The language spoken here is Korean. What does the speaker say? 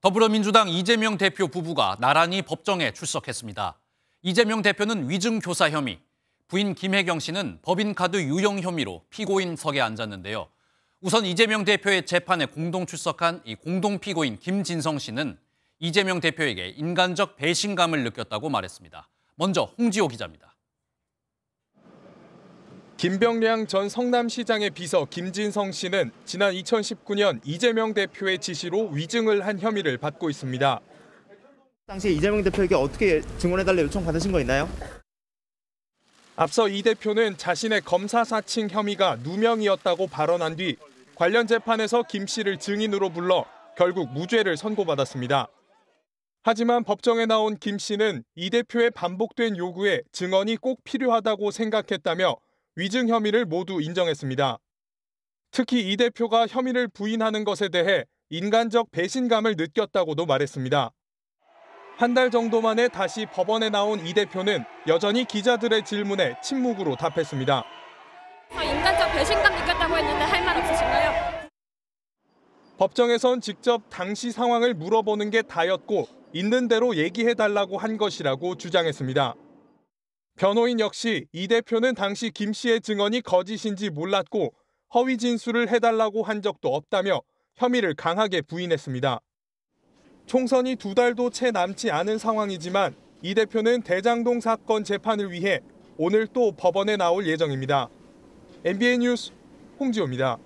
더불어민주당 이재명 대표 부부가 나란히 법정에 출석했습니다. 이재명 대표는 위증교사 혐의, 부인 김혜경 씨는 법인카드 유용 혐의로 피고인석에 앉았는데요. 우선 이재명 대표의 재판에 공동 출석한 이 공동 피고인 김진성 씨는 이재명 대표에게 인간적 배신감을 느꼈다고 말했습니다. 먼저 홍지호 기자입니다. 김병량 전 성남시장의 비서 김진성 씨는 지난 2019년 이재명 대표의 지시로 위증을 한 혐의를 받고 있습니다. 당시 이재명 대표에게 어떻게 증언해달라 요청 받으신 거 있나요? 앞서 이 대표는 자신의 검사 사칭 혐의가 누명이었다고 발언한 뒤 관련 재판에서 김 씨를 증인으로 불러 결국 무죄를 선고받았습니다. 하지만 법정에 나온 김 씨는 이 대표의 반복된 요구에 증언이 꼭 필요하다고 생각했다며 위증 혐의를 모두 인정했습니다. 특히 이 대표가 혐의를 부인하는 것에 대해 인간적 배신감을 느꼈다고도 말했습니다. 한 달 정도 만에 다시 법원에 나온 이 대표는 여전히 기자들의 질문에 침묵으로 답했습니다. 인간적 배신감 느꼈다고 했는데 할 말 없으신가요? 법정에선 직접 당시 상황을 물어보는 게 다였고 있는 대로 얘기해달라고 한 것이라고 주장했습니다. 변호인 역시 이 대표는 당시 김 씨의 증언이 거짓인지 몰랐고 허위 진술을 해달라고 한 적도 없다며 혐의를 강하게 부인했습니다. 총선이 두 달도 채 남지 않은 상황이지만 이 대표는 대장동 사건 재판을 위해 오늘 또 법원에 나올 예정입니다. MBN 뉴스 홍지호입니다.